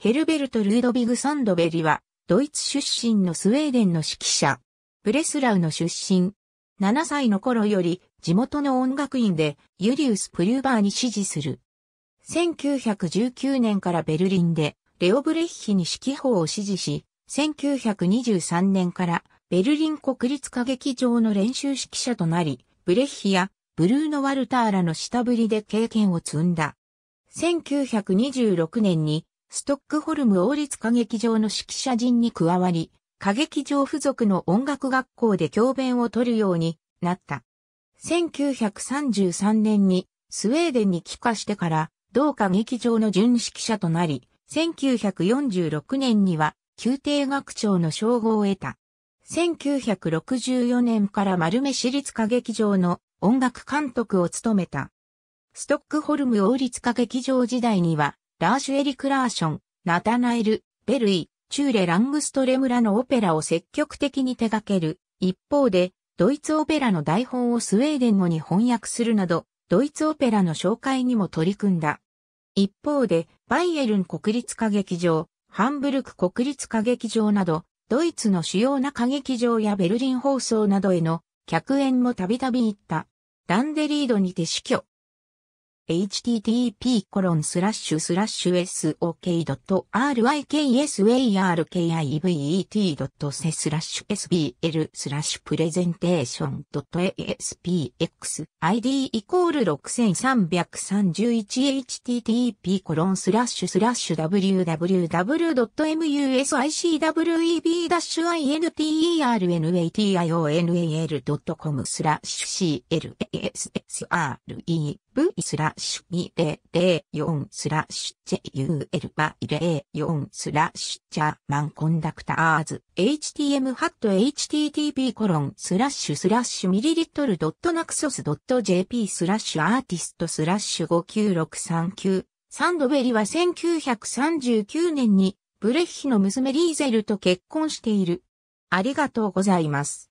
ヘルベルト・ルードビグ・サンドベリは、ドイツ出身のスウェーデンの指揮者、ブレスラウの出身。7歳の頃より地元の音楽院でユリウス・プリューバーに指示する。1919年からベルリンでレオブレッヒに指揮法を指示し、1923年からベルリン国立歌劇場の練習指揮者となり、ブレッヒやブルーノ・ワルターらの下振りで経験を積んだ。1926年にストックホルム王立歌劇場の指揮者陣に加わり、歌劇場付属の音楽学校で教鞭を取るようになった。1933年にスウェーデンに帰化してから同歌劇場の準指揮者となり、1946年には宮廷学長の称号を得た。1964年から丸目市立歌劇場の音楽監督を務めた。ストックホルム王立歌劇場時代にはラーシュエリ・クラーション、ナタナエル、ベルイ、チューレ・ラングストレムラのオペラを積極的に手掛ける。一方で、ドイツオペラの台本をスウェーデン語に翻訳するなど、ドイツオペラの紹介にも取り組んだ。一方で、バイエルン国立歌劇場、ハンブルク国立歌劇場など、ドイツの主要な歌劇場やベルリン放送などへの客演もたびたび行った。ランデリードにて死去。http://sok.rykswayarkivet.se スラッ sbl スラッシュ n レゼンテーシ .aspx.id 6331http www.musicw-internernational.com s l a s h classer V スラッシュ2004スラッシュ JUL バ04スラッシュジャーマンコンダクターズ htm ハット http コロンスラッシュスラッシュミリリットルドットナクソスドット JP スラッシュアーティストスラッシュ59639サンドベリは1939年にブレッヒの娘リーゼルと結婚している。ありがとうございます。